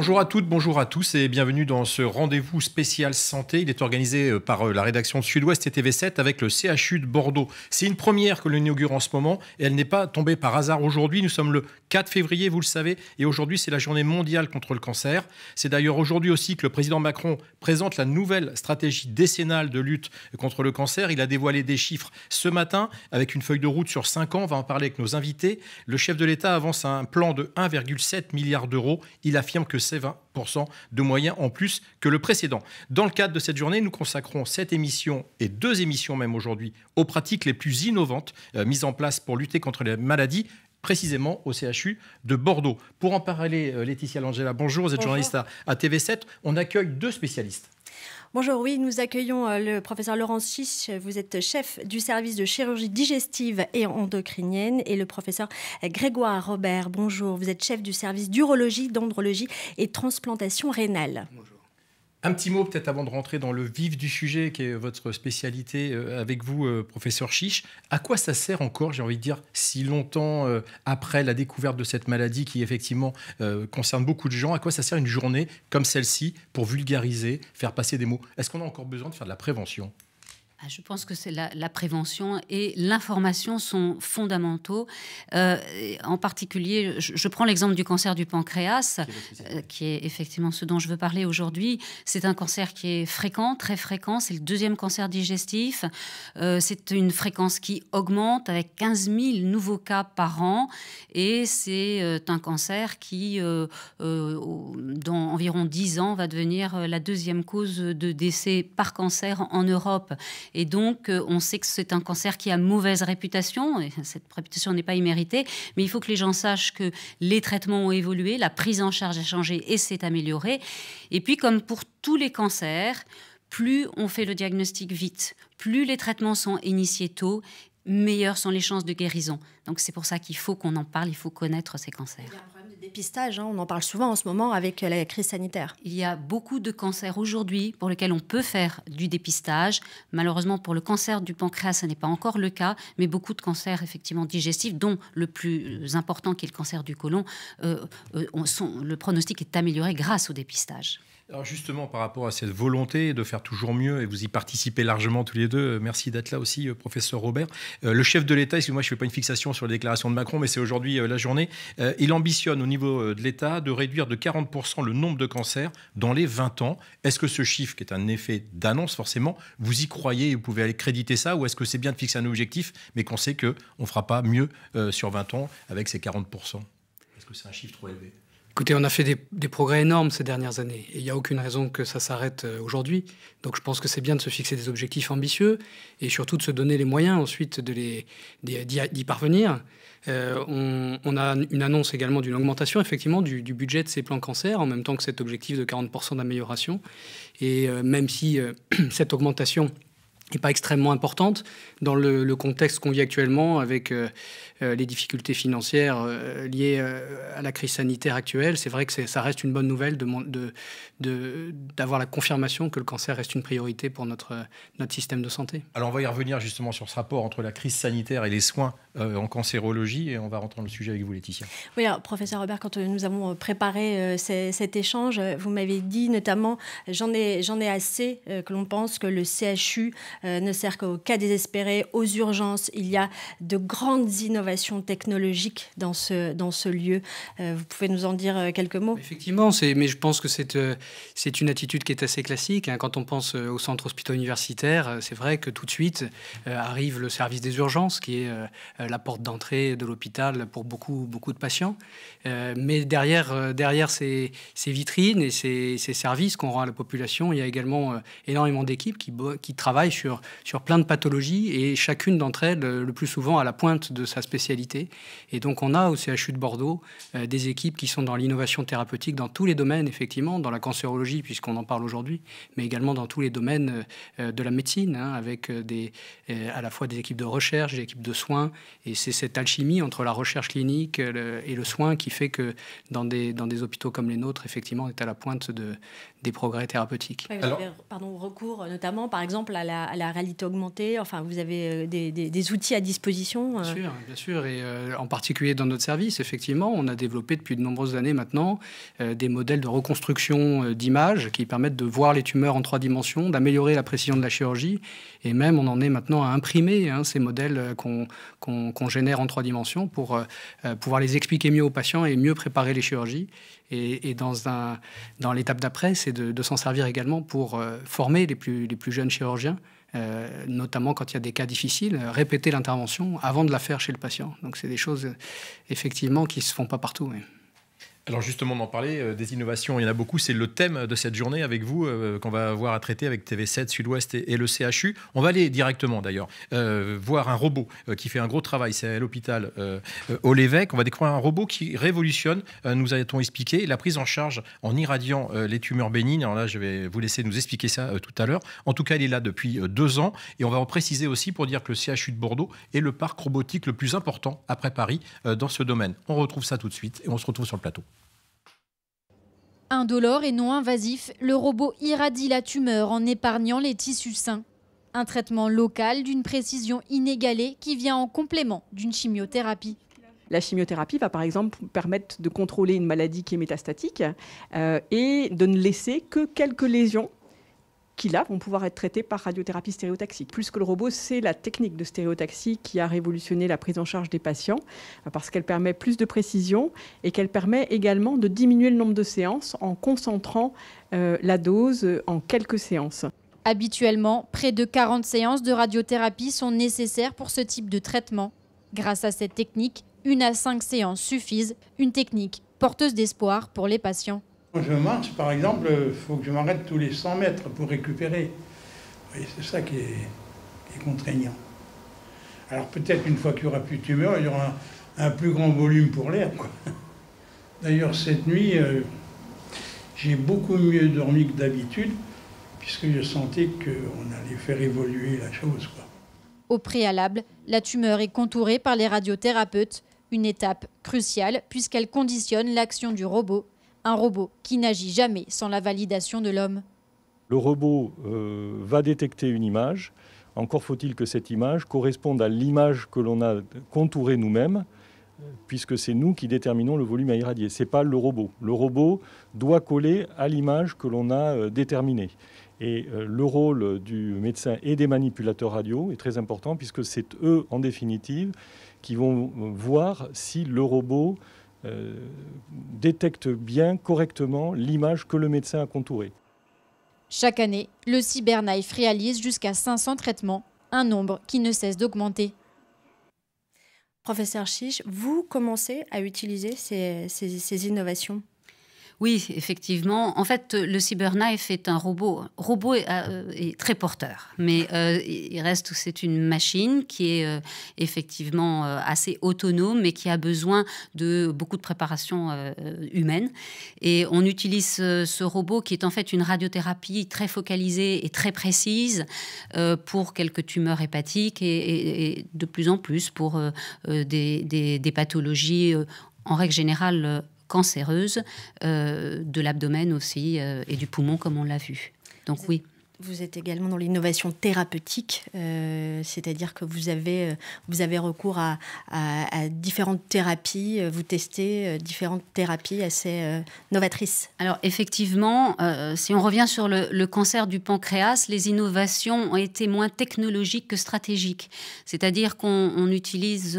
Bonjour à toutes, bonjour à tous et bienvenue dans ce rendez-vous spécial santé. Il est organisé euh, par euh, la rédaction de Sud-Ouest et TV7 avec le CHU de Bordeaux. C'est une première que l'on inaugure en ce moment et elle n'est pas tombée par hasard aujourd'hui. Nous sommes le 4 février, vous le savez, et aujourd'hui c'est la journée mondiale contre le cancer. C'est d'ailleurs aujourd'hui aussi que le président Macron présente la nouvelle stratégie décennale de lutte contre le cancer. Il a dévoilé des chiffres ce matin avec une feuille de route sur 5 ans. On va en parler avec nos invités. Le chef de l'État avance un plan de 1,7 milliard d'euros. Il affirme que 20% de moyens en plus que le précédent. Dans le cadre de cette journée, nous consacrons cette émission et deux émissions même aujourd'hui aux pratiques les plus innovantes euh, mises en place pour lutter contre les maladies précisément au CHU de Bordeaux. Pour en parler, euh, Laetitia Langela, bonjour, vous êtes journaliste à TV7. On accueille deux spécialistes Bonjour, oui, nous accueillons euh, le professeur Laurent Chiche. Vous êtes chef du service de chirurgie digestive et endocrinienne et le professeur Grégoire Robert. Bonjour, vous êtes chef du service d'urologie, d'andrologie et transplantation rénale. Un petit mot peut-être avant de rentrer dans le vif du sujet qui est votre spécialité euh, avec vous, euh, professeur Chiche. À quoi ça sert encore, j'ai envie de dire, si longtemps euh, après la découverte de cette maladie qui effectivement concerne beaucoup de gens, à quoi ça sert une journée comme celle-ci pour vulgariser, faire passer des mots Est-ce qu'on a encore besoin de faire de la prévention bah, je pense que c'est la, prévention et l'information sont fondamentaux. Euh, en particulier, je, prends l'exemple du cancer du pancréas, euh, qui est, effectivement ce dont je veux parler aujourd'hui. C'est un cancer qui est fréquent, très fréquent. C'est le deuxième cancer digestif. Euh, c'est une fréquence qui augmente avec 15 000 nouveaux cas par an. Et c'est un cancer qui, dans environ 10 ans, va devenir la deuxième cause de décès par cancer en Europe. Et donc, euh, on sait que c'est un cancer qui a mauvaise réputation, et cette réputation n'est pas imméritée, mais il faut que les gens sachent que les traitements ont évolué, la prise en charge a changé et s'est améliorée. Et puis, comme pour tous les cancers, plus on fait le diagnostic vite, plus les traitements sont initiés tôt, meilleures sont les chances de guérison. Donc c'est pour ça qu'il faut qu'on en parle, il faut connaître ces cancers dépistage, hein, on en parle souvent en ce moment avec la crise sanitaire. Il y a beaucoup de cancers aujourd'hui pour lesquels on peut faire du dépistage. Malheureusement, pour le cancer du pancréas, ce n'est pas encore le cas, mais beaucoup de cancers effectivement digestifs, dont le plus important qui est le cancer du côlon, euh, euh, le pronostic est amélioré grâce au dépistage. Alors justement, par rapport à cette volonté de faire toujours mieux, et vous y participez largement tous les deux, euh, merci d'être là aussi, euh, professeur Robert. Euh, le chef de l'État, excusez-moi, je ne fais pas une fixation sur les déclarations de Macron, mais c'est aujourd'hui la journée, il ambitionne au niveau de l'État de réduire de 40% le nombre de cancers dans les 20 ans. Est-ce que ce chiffre, qui est un effet d'annonce forcément, vous y croyez et vous pouvez aller créditer ça, ou est-ce que c'est bien de fixer un objectif, mais qu'on sait qu'on ne fera pas mieux sur 20 ans avec ces 40% Est-ce que c'est un chiffre trop élevé Écoutez, on a fait des, progrès énormes ces dernières années et il n'y a aucune raison que ça s'arrête euh, aujourd'hui. Donc je pense que c'est bien de se fixer des objectifs ambitieux et surtout de se donner les moyens ensuite d'y parvenir. Euh, on, a une annonce également d'une augmentation effectivement du, budget de ces plans cancer en même temps que cet objectif de 40% d'amélioration. Et euh, même si cette augmentation n'est pas extrêmement importante dans le, contexte qu'on vit actuellement avec euh, les difficultés financières euh, liées euh, à la crise sanitaire actuelle, c'est vrai que ça reste une bonne nouvelle d'avoir de, de, la confirmation que le cancer reste une priorité pour notre, notre système de santé. Alors on va y revenir justement sur ce rapport entre la crise sanitaire et les soins en cancérologie et on va rentrer dans le sujet avec vous Laetitia. Oui, alors professeur Robert, quand nous avons préparé cet échange, vous m'avez dit notamment, j'en ai, ai assez que l'on pense que le CHU ne sert qu'aux cas désespérés, aux urgences, il y a de grandes innovations technologique dans ce, dans ce lieu. Euh, vous pouvez nous en dire euh, quelques mots Effectivement, mais je pense que c'est euh, c'est une attitude qui est assez classique. Hein. Quand on pense au centre hospitalo universitaire, c'est vrai que tout de suite arrive le service des urgences, qui est la porte d'entrée de l'hôpital pour beaucoup, beaucoup de patients. mais derrière, derrière ces, vitrines et ces, services qu'on rend à la population, il y a également énormément d'équipes qui, qui travaillent sur, sur plein de pathologies et chacune d'entre elles, le plus souvent, à la pointe de sa spécialité et donc on a au CHU de Bordeaux euh, des équipes qui sont dans l'innovation thérapeutique dans tous les domaines, effectivement, dans la cancérologie, puisqu'on en parle aujourd'hui, mais également dans tous les domaines euh, euh, de la médecine, hein, avec des, à la fois des équipes de recherche, des équipes de soins. Et c'est cette alchimie entre la recherche clinique et le soin qui fait que dans des, dans des hôpitaux comme les nôtres, effectivement, on est à la pointe de, des progrès thérapeutiques. vous avez, pardon, recours notamment, par exemple, à la, réalité augmentée. Enfin, vous avez des, des outils à disposition. Bien sûr, bien sûr et euh, en particulier dans notre service, effectivement, on a développé depuis de nombreuses années maintenant euh, des modèles de reconstruction euh, d'images qui permettent de voir les tumeurs en trois dimensions, d'améliorer la précision de la chirurgie, et même on en est maintenant à imprimer hein, ces modèles qu'on génère en trois dimensions pour pouvoir les expliquer mieux aux patients et mieux préparer les chirurgies. Et, dans, dans l'étape d'après, c'est de, de s'en servir également pour former les les plus jeunes chirurgiens. Euh, notamment quand il y a des cas difficiles, euh, répéter l'intervention avant de la faire chez le patient. Donc c'est des choses euh, effectivement qui ne se font pas partout. Alors justement, d'en parler euh, des innovations, il y en a beaucoup. C'est le thème de cette journée avec vous euh, qu'on va avoir à traiter avec TV7, Sud-Ouest et, le CHU. On va aller directement d'ailleurs euh, voir un robot qui fait un gros travail. C'est à l'hôpital au Lévesque. On va découvrir un robot qui révolutionne, nous a-t-on expliqué, la prise en charge en irradiant les tumeurs bénignes. Alors là, je vais vous laisser nous expliquer ça tout à l'heure. En tout cas, il est là depuis deux ans. Et on va en préciser aussi pour dire que le CHU de Bordeaux est le parc robotique le plus important après Paris dans ce domaine. On retrouve ça tout de suite et on se retrouve sur le plateau. Indolore et non invasif, le robot irradie la tumeur en épargnant les tissus sains. Un traitement local d'une précision inégalée qui vient en complément d'une chimiothérapie. La chimiothérapie va par exemple permettre de contrôler une maladie qui est métastatique euh, et de ne laisser que quelques lésions qui là vont pouvoir être traités par radiothérapie stéréotaxique. Plus que le robot, c'est la technique de stéréotaxie qui a révolutionné la prise en charge des patients euh, parce qu'elle permet plus de précision et qu'elle permet également de diminuer le nombre de séances en concentrant euh, la dose en quelques séances. Habituellement, près de 40 séances de radiothérapie sont nécessaires pour ce type de traitement. Grâce à cette technique, une à cinq séances suffisent, une technique porteuse d'espoir pour les patients. Quand je marche, par exemple, il faut que je m'arrête tous les 100 mètres pour récupérer. C'est ça qui est, contraignant. Alors peut-être une fois qu'il n'y aura plus de tumeur, il y aura un, plus grand volume pour l'air. D'ailleurs, cette nuit, euh, j'ai beaucoup mieux dormi que d'habitude, puisque je sentais qu'on allait faire évoluer la chose. Au préalable, la tumeur est contourée par les radiothérapeutes, une étape cruciale puisqu'elle conditionne l'action du robot un robot qui n'agit jamais sans la validation de l'homme. Le robot euh, va détecter une image, encore faut-il que cette image corresponde à l'image que l'on a contourée nous-mêmes, puisque c'est nous qui déterminons le volume à irradier. Ce n'est pas le robot. Le robot doit coller à l'image que l'on a euh, déterminée. Et euh, le rôle du médecin et des manipulateurs radio est très important, puisque c'est eux, en définitive, qui vont voir si le robot euh, détecte bien correctement l'image que le médecin a contourée. Chaque année, le CyberKnife réalise jusqu'à 500 traitements, un nombre qui ne cesse d'augmenter. Professeur Chiche, vous commencez à utiliser ces innovations oui, effectivement. En fait, le Cyberknife est un robot. Robot est, euh, très porteur, mais euh, il reste c'est une machine qui est euh, effectivement assez autonome, mais qui a besoin de beaucoup de préparation humaine. Et on utilise ce robot qui est en fait une radiothérapie très focalisée et très précise pour quelques tumeurs hépatiques et, de plus en plus pour des, des pathologies en règle générale cancéreuse euh, de l'abdomen aussi euh, et du poumon, comme on l'a vu. Donc oui. Vous êtes également dans l'innovation thérapeutique, euh, c'est-à-dire que vous avez, euh, vous avez recours à, différentes thérapies, euh, vous testez différentes thérapies assez novatrices. Alors effectivement, si on revient sur le, cancer du pancréas, les innovations ont été moins technologiques que stratégiques, c'est-à-dire qu'on utilise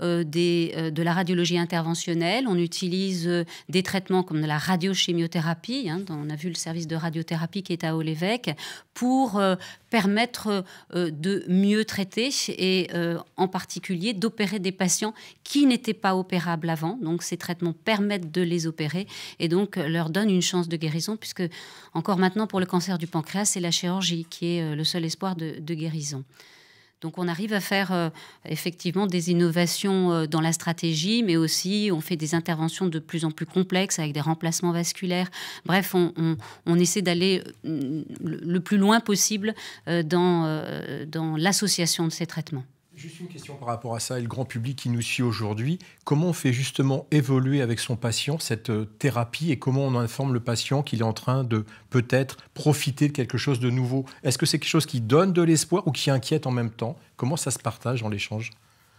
des, de la radiologie interventionnelle, on utilise des traitements comme de la radiochimiothérapie, hein, on a vu le service de radiothérapie qui est à Olévêque, pour euh, permettre euh, de mieux traiter et euh, en particulier d'opérer des patients qui n'étaient pas opérables avant. Donc ces traitements permettent de les opérer et donc leur donnent une chance de guérison puisque encore maintenant pour le cancer du pancréas, c'est la chirurgie qui est le seul espoir de guérison. Donc on arrive à faire euh, effectivement des innovations euh, dans la stratégie, mais aussi on fait des interventions de plus en plus complexes avec des remplacements vasculaires. Bref, on, on essaie d'aller euh, le plus loin possible dans, dans l'association de ces traitements. Juste une question par rapport à ça et le grand public qui nous suit aujourd'hui. Comment on fait justement évoluer avec son patient cette euh, thérapie et comment on informe le patient qu'il est en train de peut-être profiter de quelque chose de nouveau Est-ce que c'est quelque chose qui donne de l'espoir ou qui inquiète en même temps Comment ça se partage en l'échange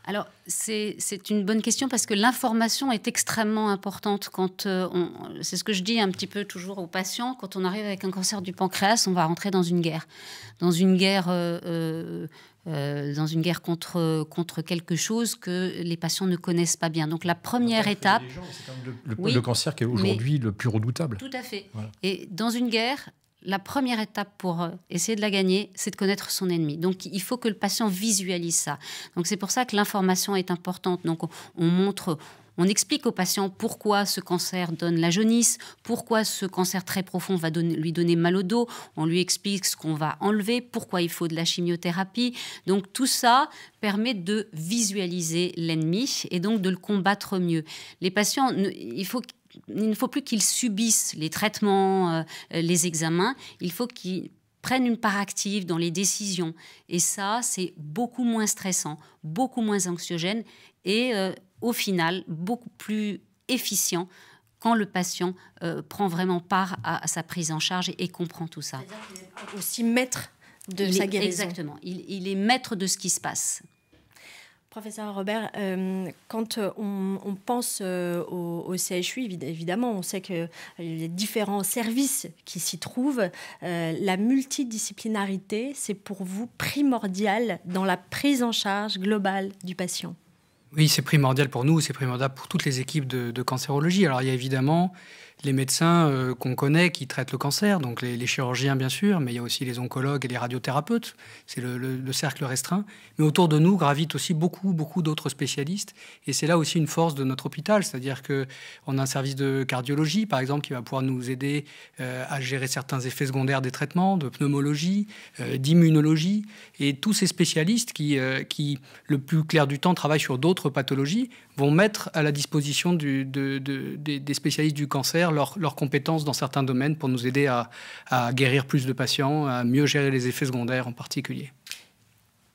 alors, c'est une bonne question parce que l'information est extrêmement importante. Quand euh, on c'est ce que je dis un petit peu toujours aux patients, quand on arrive avec un cancer du pancréas, on va rentrer dans une guerre. Dans une guerre euh, euh, dans une guerre contre, contre quelque chose que les patients ne connaissent pas bien. Donc la première étape... le, cancer qui est aujourd'hui le plus redoutable. Tout à fait. Et dans une guerre, la première étape pour euh, essayer de la gagner, c'est de connaître son ennemi. Donc il faut que le patient visualise ça. Donc c'est pour ça que l'information est importante. Donc on montre, on explique aux patients pourquoi ce cancer donne la jaunisse, pourquoi ce cancer très profond va lui donner mal au dos. On lui explique ce qu'on va enlever, pourquoi il faut de la chimiothérapie. Donc tout ça permet de visualiser l'ennemi et donc de le combattre mieux. Les patients, il ne faut plus qu'ils subissent les traitements, euh, les examens, il faut qu'ils prennent une part active dans les décisions. Et ça, c'est beaucoup moins stressant, beaucoup moins anxiogène et euh, au final beaucoup plus efficient quand le patient euh, prend vraiment part à, sa prise en charge et, comprend tout ça. aussi maître de sa guérison. Exactement, il, est maître de ce qui se passe. Professeur Robert, euh, quand euh, on, pense au, CHU, évidemment, on sait que les différents services qui s'y trouvent. la multidisciplinarité, c'est pour vous primordial dans la prise en charge globale du patient oui, c'est primordial pour nous, c'est primordial pour toutes les équipes de, cancérologie. Alors il y a évidemment les médecins euh, qu'on connaît qui traitent le cancer, donc les, chirurgiens bien sûr, mais il y a aussi les oncologues et les radiothérapeutes, c'est le, cercle restreint. Mais autour de nous gravitent aussi beaucoup, beaucoup d'autres spécialistes, et c'est là aussi une force de notre hôpital, c'est-à-dire qu'on a un service de cardiologie, par exemple, qui va pouvoir nous aider euh, à gérer certains effets secondaires des traitements, de pneumologie, euh, d'immunologie, et tous ces spécialistes qui, le plus clair du temps, travaillent sur d'autres pathologie pathologies vont mettre à la disposition du, des, spécialistes du cancer leurs compétences dans certains domaines pour nous aider à, guérir plus de patients, à mieux gérer les effets secondaires en particulier.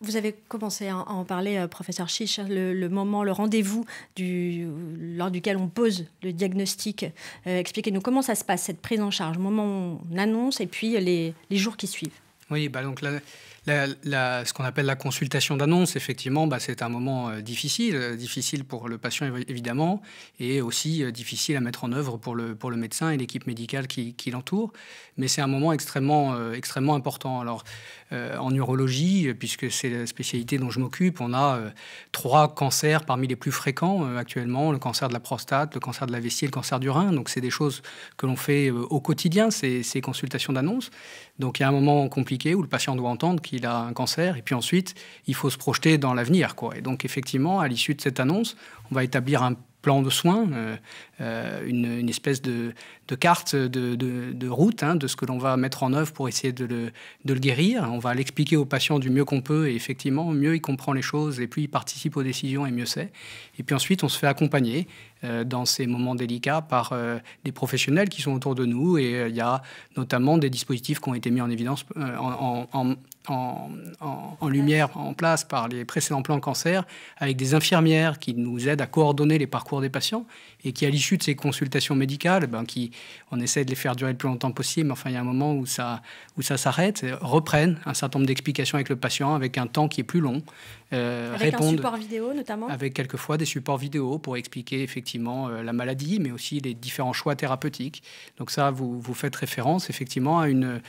Vous avez commencé à en parler, euh, professeur Chiche, le, moment, le rendez-vous du, lors duquel on pose le diagnostic. Euh, expliquez-nous comment ça se passe, cette prise en charge, le moment où on annonce et puis les, jours qui suivent. Oui, bah donc là ce qu'on appelle la consultation d'annonce, effectivement, bah, c'est un moment euh, difficile, euh, difficile pour le patient évidemment, et aussi euh, difficile à mettre en œuvre pour le, pour le médecin et l'équipe médicale qui, l'entoure. Mais c'est un moment extrêmement, extrêmement important. Alors, en urologie, puisque c'est la spécialité dont je m'occupe, on a trois cancers parmi les plus fréquents actuellement le cancer de la prostate, le cancer de la vessie et le cancer du rein. Donc, c'est des choses que l'on fait au quotidien, ces, ces consultations d'annonce. Donc, il y a un moment compliqué où le patient doit entendre il a un cancer. Et puis ensuite, il faut se projeter dans l'avenir. Quoi. Et donc, effectivement, à l'issue de cette annonce, on va établir un plan de soins, euh, euh, une, espèce de, carte de, route hein, de ce que l'on va mettre en œuvre pour essayer de le, guérir. On va l'expliquer aux patients du mieux qu'on peut et effectivement, mieux il comprend les choses et plus il participe aux décisions et mieux c'est. Et puis ensuite, on se fait accompagner euh, dans ces moments délicats par des professionnels qui sont autour de nous et il y a notamment des dispositifs qui ont été mis en évidence, en en, en, lumière, en place par les précédents plans cancer, avec des infirmières qui nous aident à coordonner les parcours des patients et qui, à l'issue de ces consultations médicales, ben, qui, on essaie de les faire durer le plus longtemps possible, mais enfin, il y a un moment où ça, où ça s'arrête, reprennent un certain nombre d'explications avec le patient, avec un temps qui est plus long. Euh, avec un vidéo, notamment Avec quelquefois des supports vidéo pour expliquer effectivement euh, la maladie, mais aussi les différents choix thérapeutiques. Donc ça, vous, vous faites référence effectivement à une,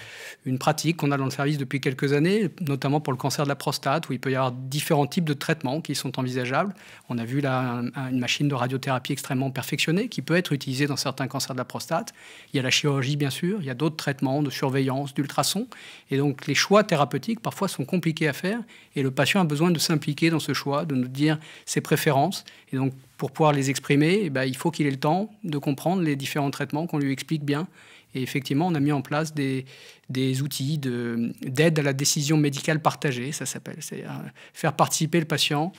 une pratique qu'on a dans le service depuis quelques années notamment pour le cancer de la prostate, où il peut y avoir différents types de traitements qui sont envisageables. On a vu là une machine de radiothérapie extrêmement perfectionnée qui peut être utilisée dans certains cancers de la prostate. Il y a la chirurgie, bien sûr, il y a d'autres traitements de surveillance, d'ultrasons. Et donc les choix thérapeutiques parfois sont compliqués à faire et le patient a besoin de s'impliquer dans ce choix, de nous dire ses préférences. Et donc pour pouvoir les exprimer, eh ben, il faut qu'il ait le temps de comprendre les différents traitements, qu'on lui explique bien et effectivement, on a mis en place des, outils d'aide à la décision médicale partagée, ça s'appelle. C'est euh, faire participer le patient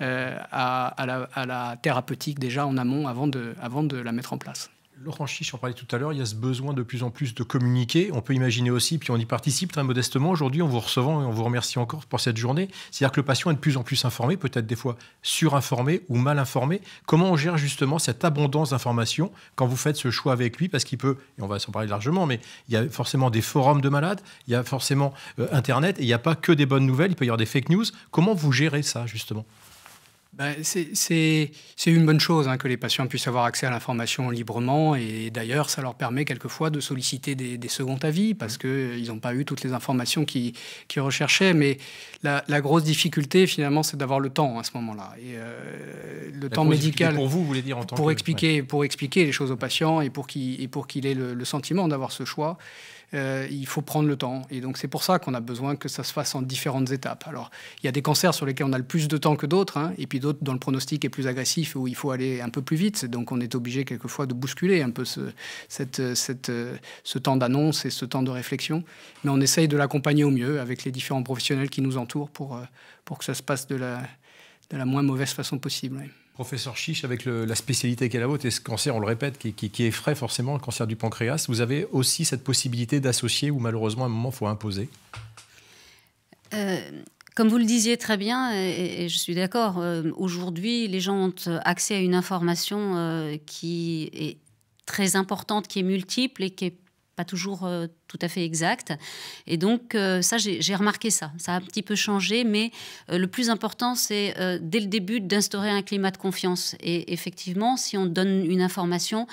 euh, à, la, à, la, thérapeutique déjà en amont avant de, avant de la mettre en place. Laurent Chiche en parlait tout à l'heure, il y a ce besoin de plus en plus de communiquer. On peut imaginer aussi, puis on y participe très hein, modestement aujourd'hui en vous recevant et on vous remercie encore pour cette journée. C'est-à-dire que le patient est de plus en plus informé, peut-être des fois surinformé ou mal informé. Comment on gère justement cette abondance d'informations quand vous faites ce choix avec lui Parce qu'il peut, et on va s'en parler largement, mais il y a forcément des forums de malades, il y a forcément euh, Internet, et il n'y a pas que des bonnes nouvelles, il peut y avoir des fake news. Comment vous gérez ça justement ben, c'est une bonne chose hein, que les patients puissent avoir accès à l'information librement et d'ailleurs ça leur permet quelquefois de solliciter des, des seconds avis parce mmh. qu'ils euh, n'ont pas eu toutes les informations qu'ils recherchaient. Mais la, grosse difficulté finalement c'est d'avoir le temps à ce moment-là. Et euh, le temps médical... Pour vous, vous voulez dire en tant pour que... Expliquer, Pour expliquer les choses aux patients et pour qu'il ait le sentiment d'avoir ce choix. Euh, il faut prendre le temps. Et donc c'est pour ça qu'on a besoin que ça se fasse en différentes étapes. Alors il y a des cancers sur lesquels on a le plus de temps que d'autres, hein, et puis d'autres dont le pronostic est plus agressif, où il faut aller un peu plus vite. Donc on est obligé quelquefois de bousculer un peu ce, temps d'annonce et ce temps de réflexion. Mais on essaye de l'accompagner au mieux avec les différents professionnels qui nous entourent pour, euh, que ça se passe de la, moins mauvaise façon possible. Professeur Chiche, avec la spécialité qu'elle a, vôtre et ce cancer, on le répète, qui, est frais forcément le cancer du pancréas, vous avez aussi cette possibilité d'associer ou malheureusement à un moment il faut imposer euh, Comme vous le disiez très bien, et, je suis d'accord, euh, aujourd'hui les gens ont accès à une information euh, qui est très importante, qui est multiple et qui est pas toujours euh, tout à fait exact. Et donc, euh, ça, j'ai remarqué ça. Ça a un petit peu changé, mais euh, le plus important, c'est dès le début d'instaurer un climat de confiance. Et effectivement, si on donne une information,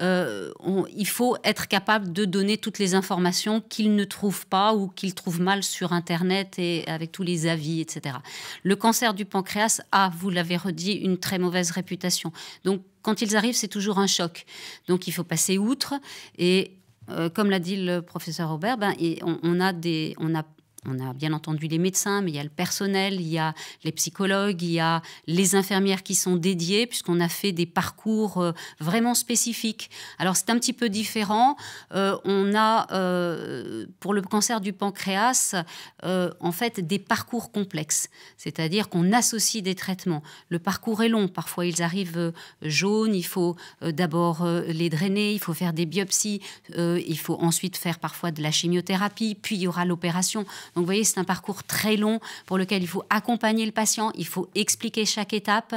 il faut être capable de donner toutes les informations qu'ils ne trouvent pas ou qu'ils trouvent mal sur Internet et avec tous les avis, etc. Le cancer du pancréas a, vous l'avez redit, une très mauvaise réputation. Donc, quand ils arrivent, c'est toujours un choc. Donc il faut passer outre et euh, comme l'a dit le professeur Robert, ben, et on, a des, on, a, on a bien entendu les médecins, mais il y a le personnel, il y a les psychologues, il y a les infirmières qui sont dédiées, puisqu'on a fait des parcours euh, vraiment spécifiques. Alors c'est un petit peu différent. Euh, on a, euh, pour le cancer du pancréas, en fait des parcours complexes, c'est-à-dire qu'on associe des traitements. Le parcours est long, parfois ils arrivent jaunes, il faut d'abord les drainer, il faut faire des biopsies, il faut ensuite faire parfois de la chimiothérapie, puis il y aura l'opération. Donc vous voyez, c'est un parcours très long pour lequel il faut accompagner le patient, il faut expliquer chaque étape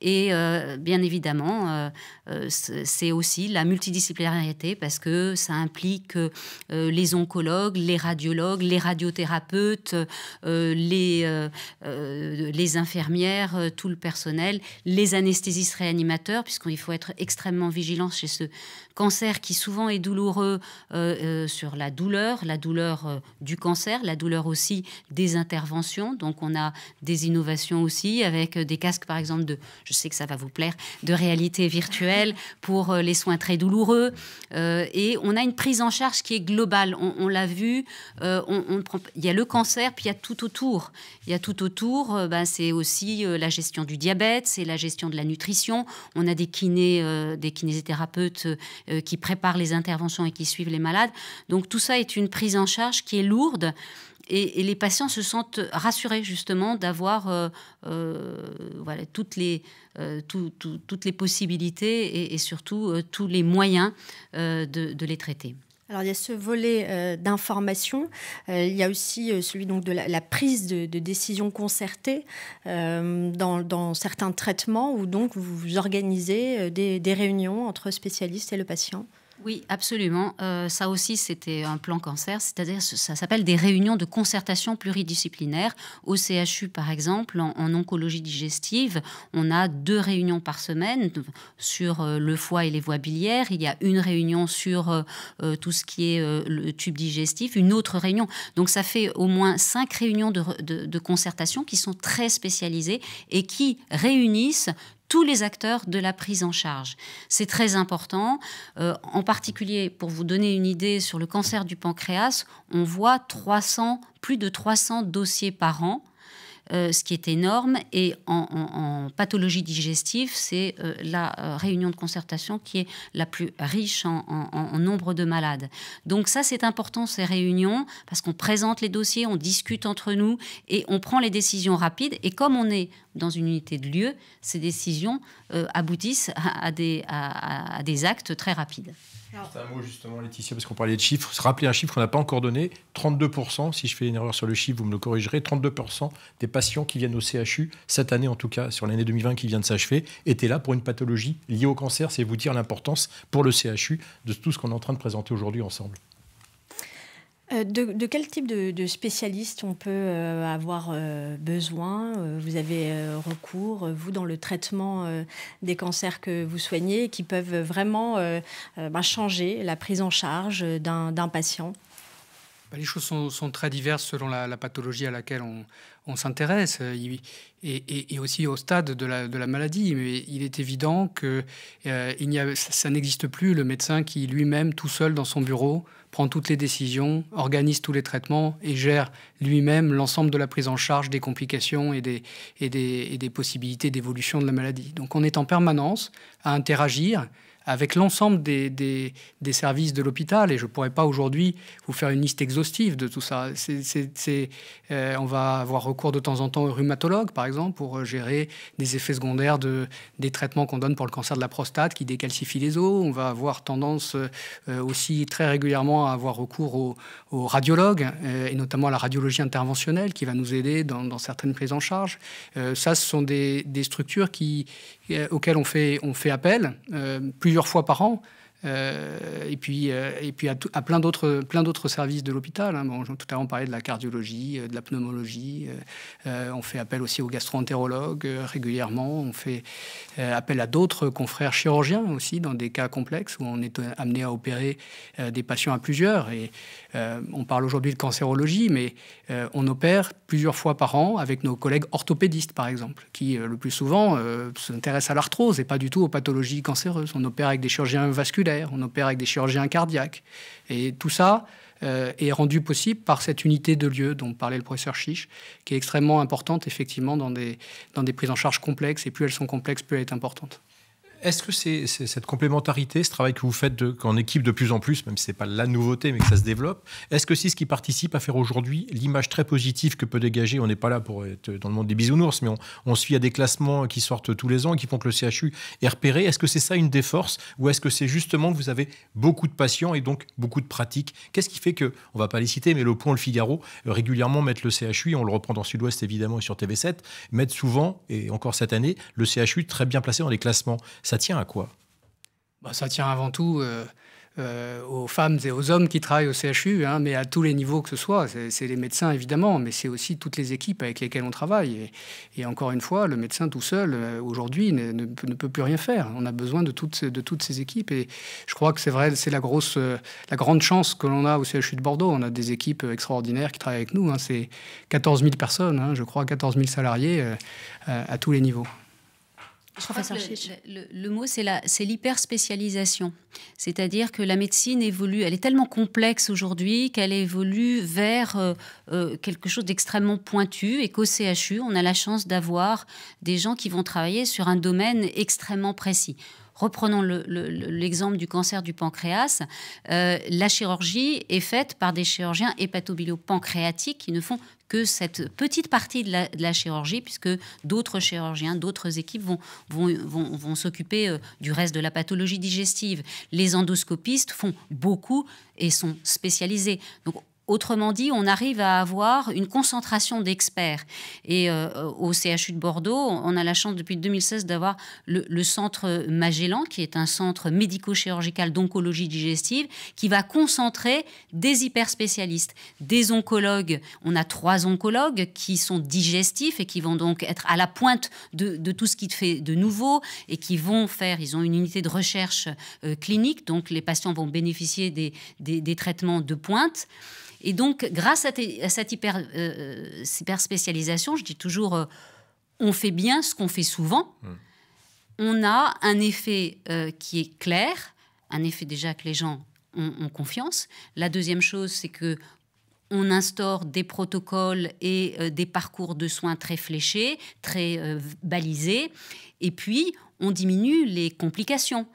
et euh, bien évidemment, euh, euh, c'est aussi la multidisciplinarité parce que ça implique les oncologues, les radiologues, les radiothérapeutes, les, les infirmières, tout le personnel, les anesthésistes réanimateurs, puisqu'il faut être extrêmement vigilant chez ce cancer qui souvent est douloureux sur la douleur, la douleur du cancer, la douleur aussi des interventions. Donc on a des innovations aussi avec euh, des casques par exemple de, je sais que ça va vous plaire, de réalité virtuelle pour euh, les soins très douloureux. Euh, et on a une prise en charge qui est globale. On, l'a vu, on, il y a le cancer, puis il y a tout autour. Il y a tout autour, ben, c'est aussi la gestion du diabète, c'est la gestion de la nutrition. On a des kinés, des kinésithérapeutes qui préparent les interventions et qui suivent les malades. Donc tout ça est une prise en charge qui est lourde et, les patients se sentent rassurés justement d'avoir euh, euh, euh, toutes, les, possibilités et, surtout tous les moyens de, les traiter. Alors il y a ce volet d'information, il y a aussi celui donc de la, prise de, décisions concertées dans, certains traitements où donc vous organisez des réunions entre spécialistes et le patient. Oui, absolument. Euh, ça aussi, c'était un plan cancer, c'est-à-dire ça s'appelle des réunions de concertation pluridisciplinaire. Au CHU, par exemple, en, oncologie digestive, on a deux réunions par semaine sur euh, le foie et les voies biliaires. Il y a une réunion sur euh, tout ce qui est le tube digestif, une autre réunion. Donc ça fait au moins cinq réunions de concertation qui sont très spécialisées et qui réunissent tous les acteurs de la prise en charge. C'est très important. Euh, en particulier, pour vous donner une idée sur le cancer du pancréas, on voit 300, plus de 300 dossiers par an euh, ce qui est énorme. Et en, pathologie digestive, c'est euh, la euh, réunion de concertation qui est la plus riche en, nombre de malades. Donc ça, c'est important, ces réunions, parce qu'on présente les dossiers, on discute entre nous et on prend les décisions rapides. Et comme on est dans une unité de lieu, ces décisions aboutissent à des actes très rapides. C'est un mot justement, Laetitia, parce qu'on parlait de chiffres. Rappelez un chiffre qu'on n'a pas encore donné 32%, si je fais une erreur sur le chiffre, vous me le corrigerez 32% des patients qui viennent au CHU, cette année en tout cas, sur l'année 2020 qui vient de s'achever, étaient là pour une pathologie liée au cancer. C'est vous dire l'importance pour le CHU de tout ce qu'on est en train de présenter aujourd'hui ensemble. Euh, de, quel type de, spécialiste on peut euh, avoir euh, besoin Vous avez recours, vous, dans le traitement des cancers que vous soignez, qui peuvent vraiment ben, changer la prise en charge d'un patient bah, les choses sont, très diverses selon la, pathologie à laquelle on, s'intéresse euh, et, aussi au stade de la, maladie. Mais il est évident que euh, ça, n'existe plus le médecin qui lui-même, tout seul dans son bureau, prend toutes les décisions, organise tous les traitements et gère lui-même l'ensemble de la prise en charge des complications et des possibilités d'évolution de la maladie. Donc on est en permanence à interagir avec l'ensemble des, des, services de l'hôpital. Et je ne pourrais pas aujourd'hui vous faire une liste exhaustive de tout ça. c'est euh, on va avoir recours de temps en temps aux rhumatologues, par exemple, pour euh, gérer des effets secondaires de, des traitements qu'on donne pour le cancer de la prostate qui décalcifie les os. On va avoir tendance euh, aussi très régulièrement à avoir recours aux, radiologues, et notamment à la radiologie interventionnelle qui va nous aider dans, certaines prises en charge. ça, ce sont des, structures qui, auxquelles on fait, on fait appel. plus fois par an, euh, et puis, euh, et puis à, plein d'autres, plein d'autres services de l'hôpital. Hein. Bon, tout à l'heure, on parlait de la cardiologie, euh, de la pneumologie. on fait appel aussi aux gastroentérologues régulièrement. On fait appel à d'autres confrères chirurgiens aussi dans des cas complexes où on est amené à opérer des patients à plusieurs. Et on parle aujourd'hui de cancérologie, mais on opère plusieurs fois par an avec nos collègues orthopédistes, par exemple, qui le plus souvent s'intéressent à l'arthrose et pas du tout aux pathologies cancéreuses. On opère avec des chirurgiens vasculaires on opère avec des chirurgiens cardiaques. Et tout ça euh, est rendu possible par cette unité de lieu dont parlait le professeur Chiche, qui est extrêmement importante effectivement dans des, dans des prises en charge complexes. Et plus elles sont complexes, plus elles sont importantes. Est-ce que c'est cette complémentarité, ce travail que vous faites en équipe de plus en plus, même si ce n'est pas la nouveauté, mais que ça se développe, est-ce que c'est ce qui participe à faire aujourd'hui l'image très positive que peut dégager On n'est pas là pour être dans le monde des bisounours, mais on, suit à des classements qui sortent tous les ans et qui font que le CHU est repéré. Est-ce que c'est ça une des forces ou est-ce que c'est justement que vous avez beaucoup de patients et donc beaucoup de pratiques Qu'est-ce qui fait que, on ne va pas les citer, mais le Point, le Figaro, euh, régulièrement mettre le CHU, on le reprend dans Sud-Ouest évidemment et sur TV7, mettre souvent, et encore cette année, le CHU très bien placé dans les classements ça tient à quoi bah, Ça tient avant tout euh, euh, aux femmes et aux hommes qui travaillent au CHU, hein, mais à tous les niveaux que ce soit. C'est les médecins, évidemment, mais c'est aussi toutes les équipes avec lesquelles on travaille. Et, encore une fois, le médecin tout seul, euh, aujourd'hui, ne, peut plus rien faire. On a besoin de toutes, de toutes ces équipes. Et je crois que c'est vrai, c'est la, grosse, la grande chance que l'on a au CHU de Bordeaux. On a des équipes extraordinaires qui travaillent avec nous. Hein. c'est 14 000 personnes, hein, je crois, 14 000 salariés à tous les niveaux le, le, mot, c'est l'hyperspécialisation. C'est-à-dire que la médecine évolue, elle est tellement complexe aujourd'hui qu'elle évolue vers euh, euh, quelque chose d'extrêmement pointu et qu'au CHU, on a la chance d'avoir des gens qui vont travailler sur un domaine extrêmement précis. Reprenons l'exemple du cancer du pancréas. Euh, la chirurgie est faite par des chirurgiens hépatobilo-pancréatiques qui ne font que cette petite partie de la, chirurgie, puisque d'autres chirurgiens, d'autres équipes vont, vont, s'occuper euh, du reste de la pathologie digestive. Les endoscopistes font beaucoup et sont spécialisés. Donc Autrement dit, on arrive à avoir une concentration d'experts. Et euh, au CHU de Bordeaux, on a la chance depuis 2016 d'avoir le, centre Magellan, qui est un centre médico-chirurgical d'oncologie digestive, qui va concentrer des hyperspécialistes, des oncologues. On a trois oncologues qui sont digestifs et qui vont donc être à la pointe de, tout ce qui fait de nouveau et qui vont faire, ils ont une unité de recherche euh, clinique, donc les patients vont bénéficier des traitements de pointe. Et donc, grâce à, cette euh, hyper, spécialisation, je dis toujours, euh, on fait bien ce qu'on fait souvent. Mm. On a un effet euh, qui est clair, un effet déjà que les gens ont, confiance. La deuxième chose, c'est que on instaure des protocoles et des parcours de soins très fléchés, très balisés, et puis on diminue les complications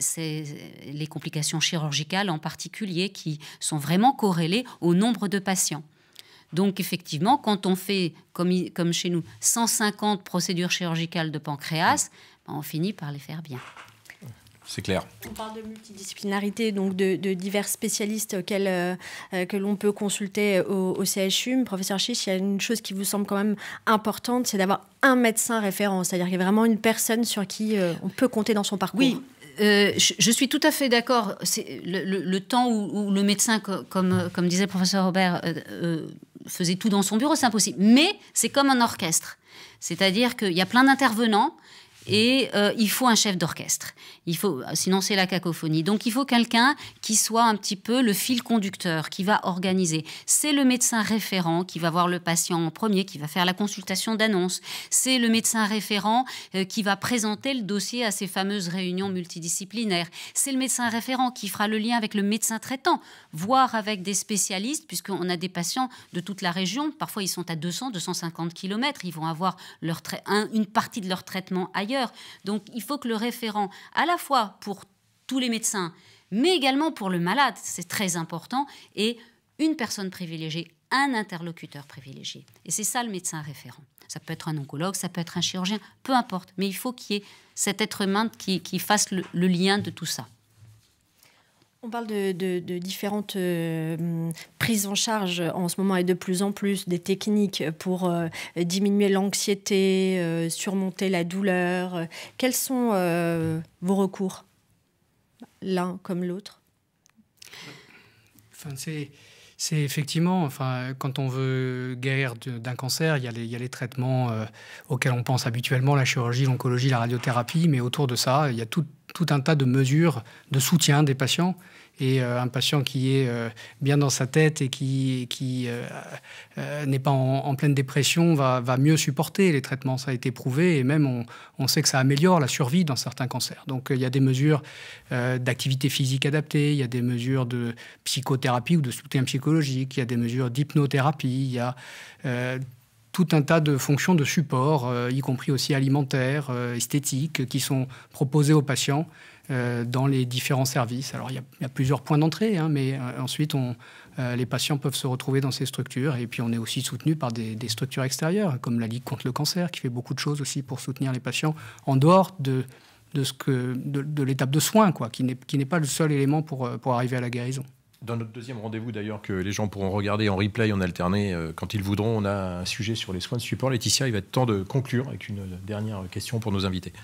c'est les complications chirurgicales en particulier qui sont vraiment corrélées au nombre de patients. Donc effectivement, quand on fait, comme, comme chez nous, 150 procédures chirurgicales de pancréas, ben, on finit par les faire bien. C'est clair. On parle de multidisciplinarité, donc de, divers spécialistes euh, euh, que l'on peut consulter au, CHU. Professeur Chiche, il y a une chose qui vous semble quand même importante, c'est d'avoir un médecin référent, c'est-à-dire qu'il y a vraiment une personne sur qui euh, on peut compter dans son parcours. Oui, euh, je, suis tout à fait d'accord. Le, le, temps où, le médecin, euh, comme, disait le professeur Robert, euh, faisait tout dans son bureau, c'est impossible. Mais c'est comme un orchestre. C'est-à-dire qu'il y a plein d'intervenants et euh, il faut un chef d'orchestre. Il faut, sinon c'est la cacophonie. Donc il faut quelqu'un qui soit un petit peu le fil conducteur, qui va organiser. C'est le médecin référent qui va voir le patient en premier, qui va faire la consultation d'annonce. C'est le médecin référent euh, qui va présenter le dossier à ces fameuses réunions multidisciplinaires. C'est le médecin référent qui fera le lien avec le médecin traitant, voire avec des spécialistes, puisqu'on a des patients de toute la région. Parfois ils sont à 200, 250 km. Ils vont avoir leur une partie de leur traitement ailleurs. Donc il faut que le référent, à la fois pour tous les médecins, mais également pour le malade, c'est très important, et une personne privilégiée, un interlocuteur privilégié. Et c'est ça le médecin référent. Ça peut être un oncologue, ça peut être un chirurgien, peu importe, mais il faut qu'il y ait cet être humain qui, fasse le lien de tout ça. On parle de, différentes euh, prises en charge en ce moment et de plus en plus des techniques pour euh, diminuer l'anxiété, euh, surmonter la douleur. Quels sont vos recours, l'un comme l'autre c'est, effectivement, enfin, quand on veut guérir d'un cancer, il y, a les, traitements auxquels on pense habituellement, la chirurgie, l'oncologie, la radiothérapie, mais autour de ça, il y a tout tout un tas de mesures de soutien des patients. Et euh, un patient qui est euh, bien dans sa tête et qui, qui euh, n'est pas en, pleine dépression va, va, mieux supporter les traitements. Ça a été prouvé et même on, on sait que ça améliore la survie dans certains cancers. Donc il y a des mesures d'activité physique adaptée, il y a des mesures de psychothérapie ou de soutien psychologique, il y a des mesures d'hypnothérapie, il y a tout un tas de fonctions de support, euh, y compris aussi alimentaires, euh, esthétiques, qui sont proposées aux patients euh, dans les différents services. Alors, il y, a plusieurs points d'entrée, hein, mais ensuite, les patients peuvent se retrouver dans ces structures. Et puis, on est aussi soutenu par des, structures extérieures, comme la Ligue contre le cancer, qui fait beaucoup de choses aussi pour soutenir les patients en dehors de, l'étape de soins, quoi, qui n'est pas le seul élément pour arriver à la guérison. Dans notre deuxième rendez-vous, d'ailleurs, que les gens pourront regarder en replay, en alterné, euh, quand ils voudront, on a un sujet sur les soins de support. Laetitia, il va être temps de conclure avec une dernière question pour nos invités.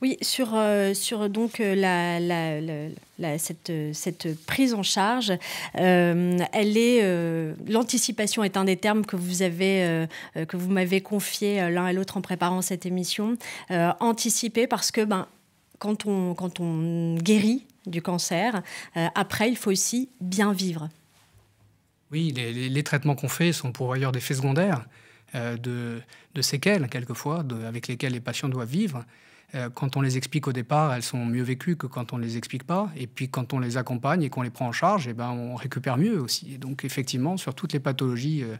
Oui, sur, euh, sur donc euh, la, cette, cette, prise en charge, elle est l'anticipation est un des termes que vous avez que vous m'avez confié l'un et l'autre en préparant cette émission. anticiper parce que ben quand on, quand on guérit, du cancer. Euh, après, il faut aussi bien vivre. Oui, les, traitements qu'on fait sont pour des d'effets secondaires, euh, de, séquelles quelquefois, avec lesquelles les patients doivent vivre. Euh, quand on les explique au départ, elles sont mieux vécues que quand on ne les explique pas. Et puis quand on les accompagne et qu'on les prend en charge, eh ben, on récupère mieux aussi. donc effectivement, sur toutes les pathologies euh,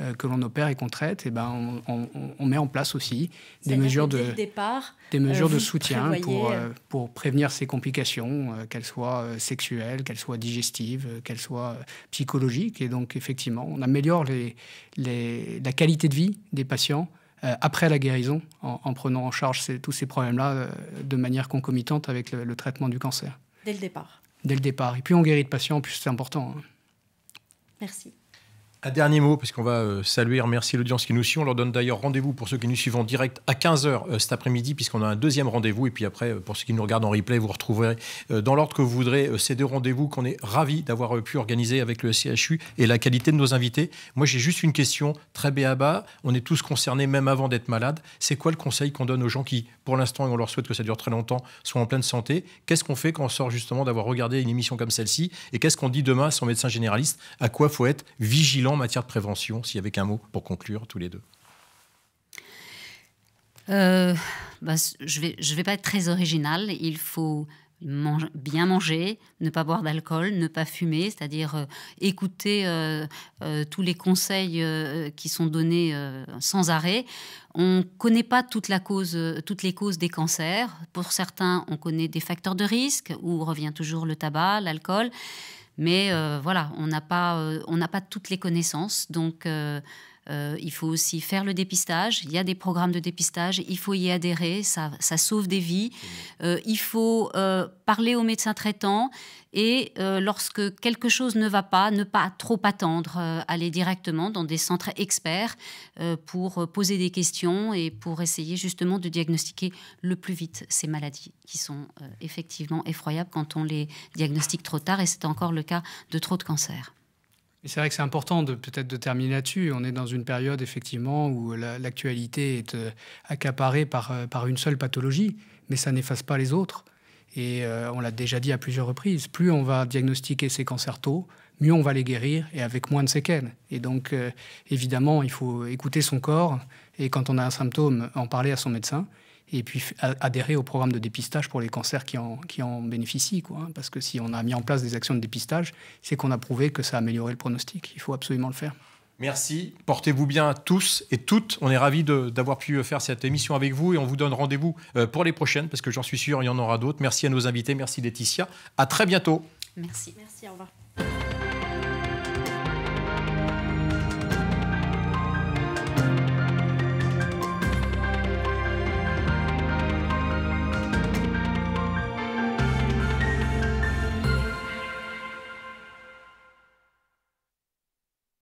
euh, que l'on opère et qu'on traite, eh ben, on, met en place aussi des mesures, de, des mesures de soutien pour, pour prévenir ces complications, qu'elles soient sexuelles, qu'elles soient digestives, qu'elles soient psychologiques. Et donc effectivement, on améliore la qualité de vie des patients. Euh, après la guérison, en, prenant en charge tous ces problèmes-là euh, de manière concomitante avec le, traitement du cancer. Dès le départ. Dès le départ. Et puis on guérit de patients, plus c'est important. Hein. Merci. Un dernier mot, puisqu'on va euh, saluer et remercier l'audience qui nous suit. On leur donne d'ailleurs rendez-vous pour ceux qui nous suivent en direct à 15h euh, cet après-midi, puisqu'on a un deuxième rendez-vous. Et puis après, euh, pour ceux qui nous regardent en replay, vous retrouverez dans l'ordre que vous voudrez ces deux rendez-vous qu'on est ravis d'avoir pu organiser avec le CHU et la qualité de nos invités. Moi, j'ai juste une question très béaba. On est tous concernés, même avant d'être malade. C'est quoi le conseil qu'on donne aux gens qui, pour l'instant, et on leur souhaite que ça dure très longtemps, sont en pleine santé Qu'est-ce qu'on fait quand on sort justement d'avoir regardé une émission comme celle-ci Et qu'est-ce qu'on dit demain à son médecin généraliste À quoi faut être vigilant en matière de prévention, s'il y avait qu'un mot pour conclure tous les deux euh, bah, Je ne vais, je vais pas être très originale. Il faut bien manger, ne pas boire d'alcool, ne pas fumer, c'est-à-dire euh, écouter euh, tous les conseils qui sont donnés sans arrêt. On ne connaît pas toute la cause, toutes les causes des cancers. Pour certains, on connaît des facteurs de risque, où revient toujours le tabac, l'alcool. Mais euh, voilà, on n'a pas, euh, on n'a pas toutes les connaissances. Donc euh, euh, il faut aussi faire le dépistage. Il y a des programmes de dépistage. Il faut y adhérer. Ça, sauve des vies. Euh, il faut euh, parler aux médecins traitants. Et lorsque quelque chose ne va pas, ne pas trop attendre, aller directement dans des centres experts pour poser des questions et pour essayer justement de diagnostiquer le plus vite ces maladies qui sont effectivement effroyables quand on les diagnostique trop tard. Et c'est encore le cas de trop de cancers c'est vrai que c'est important de peut-être de terminer là-dessus. On est dans une période effectivement où l'actualité est euh, accaparée euh, par, une seule pathologie, mais ça n'efface pas les autres. Et euh, on l'a déjà dit à plusieurs reprises, plus on va diagnostiquer ces cancers tôt, mieux on va les guérir et avec moins de séquelles. Et donc, évidemment, il faut écouter son corps et quand on a un symptôme, en parler à son médecin et puis adhérer au programme de dépistage pour les cancers qui en, qui en bénéficient. Quoi. Hein. Parce que si on a mis en place des actions de dépistage, c'est qu'on a prouvé que ça a amélioré le pronostic. Il faut absolument le faire. Merci, portez-vous bien tous et toutes. On est ravis d'avoir pu euh, faire cette émission avec vous et on vous donne rendez-vous euh, pour les prochaines parce que j'en suis sûr, il y en aura d'autres. Merci à nos invités, merci Laetitia. À très bientôt. Merci, merci, au revoir.